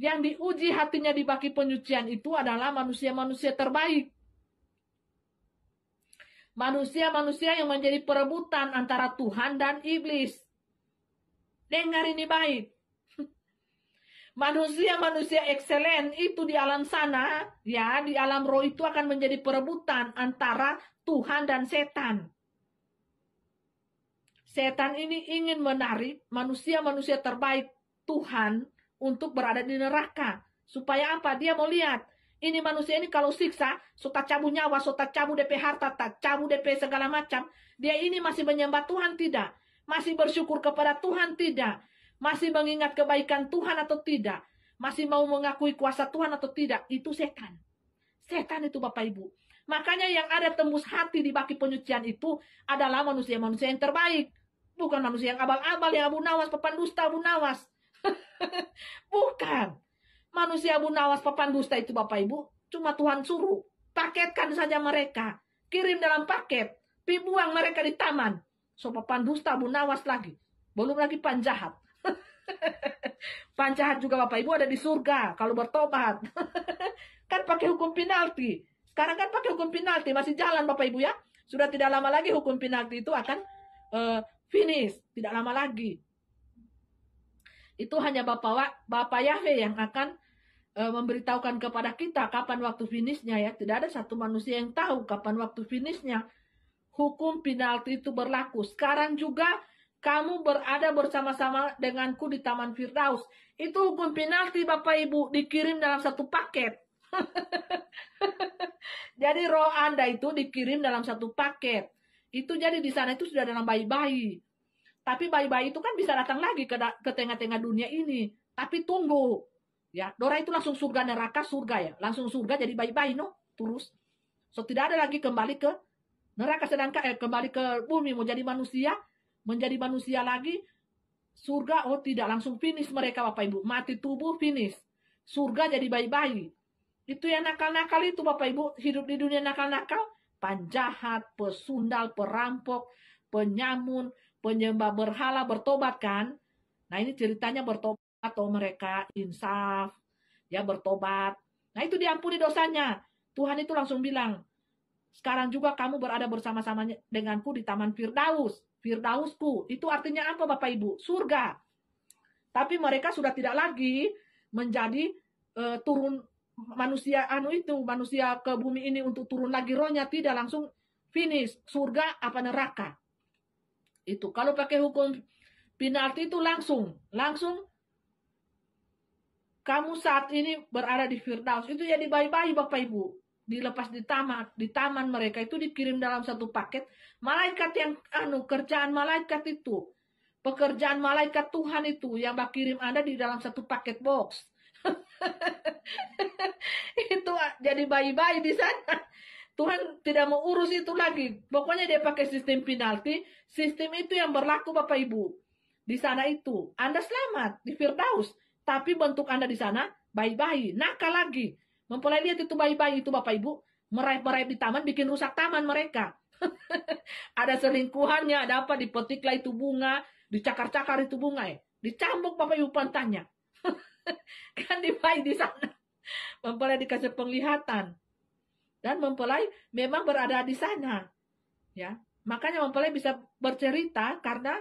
Yang diuji hatinya di baki penyucian itu adalah manusia-manusia terbaik. Manusia-manusia yang menjadi perebutan antara Tuhan dan iblis. Dengar ini baik. Manusia-manusia excellent itu di alam sana, ya, di alam roh itu akan menjadi perebutan antara Tuhan dan setan. Setan ini ingin menarik manusia-manusia terbaik Tuhan untuk berada di neraka. Supaya apa? Dia mau lihat. Ini manusia ini kalau siksa, suka cabut nyawa, suka cabut DP harta, tak cabut DP segala macam. Dia ini masih menyembah Tuhan tidak? Masih bersyukur kepada Tuhan tidak? Masih mengingat kebaikan Tuhan atau tidak? Masih mau mengakui kuasa Tuhan atau tidak? Itu setan. Setan itu Bapak Ibu. Makanya yang ada tembus hati di baki penyucian itu adalah manusia-manusia yang terbaik. Bukan manusia yang abal-abal, yang abu nawas, pepandusta abu nawas. Bukan. Manusia bunawas papan dusta itu Bapak Ibu, cuma Tuhan suruh. Paketkan saja mereka. Kirim dalam paket. pibuang mereka di taman. So papan dusta nawas lagi. Belum lagi panjahat. panjahat juga Bapak Ibu ada di surga kalau bertobat. kan pakai hukum penalti. Sekarang kan pakai hukum penalti masih jalan Bapak Ibu ya. Sudah tidak lama lagi hukum penalti itu akan uh, finish, tidak lama lagi. Itu hanya Bapak Bapak Yahweh yang akan e, memberitahukan kepada kita kapan waktu finishnya ya. Tidak ada satu manusia yang tahu kapan waktu finishnya. Hukum penalti itu berlaku. Sekarang juga kamu berada bersama-sama denganku di Taman Firdaus. Itu hukum penalti Bapak Ibu dikirim dalam satu paket. jadi roh Anda itu dikirim dalam satu paket. Itu jadi di sana itu sudah dalam bayi-bayi. Tapi bayi-bayi itu kan bisa datang lagi ke, tengah-tengah dunia ini. Tapi tunggu. Ya, Dora itu langsung surga neraka, surga ya. Langsung surga jadi bayi-bayi no, terus. So tidak ada lagi kembali ke neraka sedangkan eh, kembali ke bumi mau jadi manusia, menjadi manusia lagi surga oh tidak langsung finish mereka Bapak Ibu, mati tubuh finish. Surga jadi bayi-bayi. Itu yang nakal-nakal itu Bapak Ibu, hidup di dunia nakal-nakal, panjahat, pesundal, perampok, penyamun, penyembah berhala bertobat kan? Nah ini ceritanya bertobat atau oh mereka insaf, ya bertobat. Nah itu diampuni dosanya. Tuhan itu langsung bilang, sekarang juga kamu berada bersama-sama denganku di Taman Firdaus. Firdausku, itu artinya apa Bapak Ibu? Surga. Tapi mereka sudah tidak lagi menjadi uh, turun manusia anu itu, manusia ke bumi ini untuk turun lagi rohnya. Tidak langsung finish, surga apa neraka itu. Kalau pakai hukum penalti itu langsung, langsung kamu saat ini berada di Firdaus itu jadi ya dibayi bayi Bapak Ibu dilepas di taman di taman mereka itu dikirim dalam satu paket malaikat yang anu kerjaan malaikat itu pekerjaan malaikat Tuhan itu yang bak kirim Anda di dalam satu paket box itu jadi bayi-bayi di sana Tuhan tidak mau urus itu lagi. Pokoknya dia pakai sistem penalti. Sistem itu yang berlaku Bapak Ibu. Di sana itu. Anda selamat di Firdaus. Tapi bentuk Anda di sana bayi-bayi. Nakal lagi. Mempelai lihat itu bayi-bayi itu Bapak Ibu. Meraih-meraih di taman bikin rusak taman mereka. ada selingkuhannya, ada apa dipetiklah itu bunga, dicakar-cakar itu bunga ya. Dicambuk Bapak Ibu pantanya, kan di bayi di sana. Mempelai dikasih penglihatan dan mempelai memang berada di sana. Ya, makanya mempelai bisa bercerita karena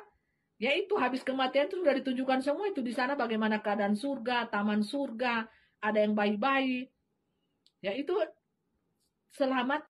ya itu habis kematian itu sudah ditunjukkan semua itu di sana bagaimana keadaan surga, taman surga, ada yang bayi-bayi. Ya itu selamat